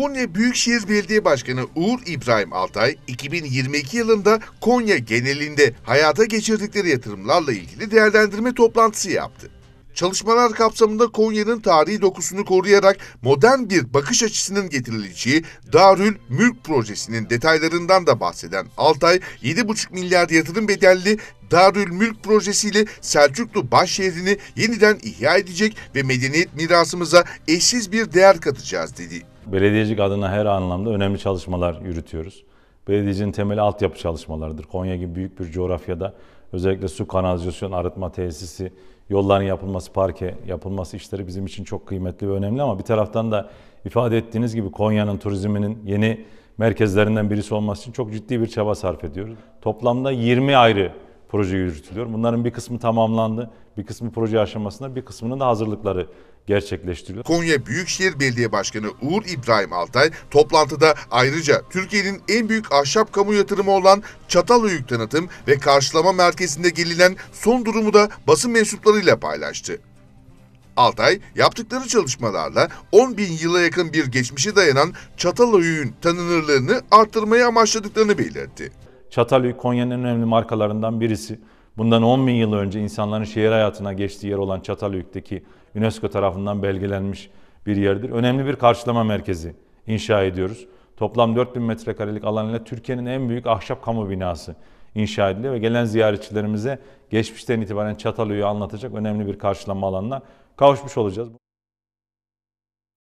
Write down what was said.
Konya Büyükşehir Belediye Başkanı Uğur İbrahim Altay, 2022 yılında Konya genelinde hayata geçirdikleri yatırımlarla ilgili değerlendirme toplantısı yaptı. Çalışmalar kapsamında Konya'nın tarihi dokusunu koruyarak modern bir bakış açısının getirileceği Darül Mülk projesinin detaylarından da bahseden Altay, 7,5 milyar yatırım bedelli Darül Mülk projesiyle Selçuklu başşehrini yeniden ihya edecek ve medeniyet mirasımıza eşsiz bir değer katacağız dedi. Belediyecilik adına her anlamda önemli çalışmalar yürütüyoruz. Belediyecinin temeli altyapı çalışmalarıdır. Konya gibi büyük bir coğrafyada özellikle su kanalizasyon arıtma tesisi, yolların yapılması, parke yapılması işleri bizim için çok kıymetli ve önemli ama bir taraftan da ifade ettiğiniz gibi Konya'nın turizminin yeni merkezlerinden birisi olması için çok ciddi bir çaba sarf ediyoruz. Toplamda 20 ayrı proje yürütülüyor. Bunların bir kısmı tamamlandı, bir kısmı proje aşamasında, bir kısmının da hazırlıkları gerçekleştiriliyor. Konya Büyükşehir Belediye Başkanı Uğur İbrahim Altay toplantıda ayrıca Türkiye'nin en büyük ahşap kamu yatırımı olan Çatalhöyük Tanıtım ve Karşılama Merkezi'nde gelinen son durumu da basın mensuplarıyla paylaştı. Altay, yaptıkları çalışmalarla 10 bin yıla yakın bir geçmişe dayanan Çatalhöyük'ün tanınırlığını arttırmayı amaçladıklarını belirtti. Çatalhöyük Konya'nın önemli markalarından birisi. Bundan 10 bin yıl önce insanların şehir hayatına geçtiği yer olan Çatalhöyük'teki UNESCO tarafından belgelenmiş bir yerdir. Önemli bir karşılama merkezi inşa ediyoruz. Toplam 4 bin metrekarelik alanla Türkiye'nin en büyük ahşap kamu binası inşa ediliyor ve gelen ziyaretçilerimize geçmişten itibaren Çatalhöyük'ü anlatacak önemli bir karşılama alanına kavuşmuş olacağız.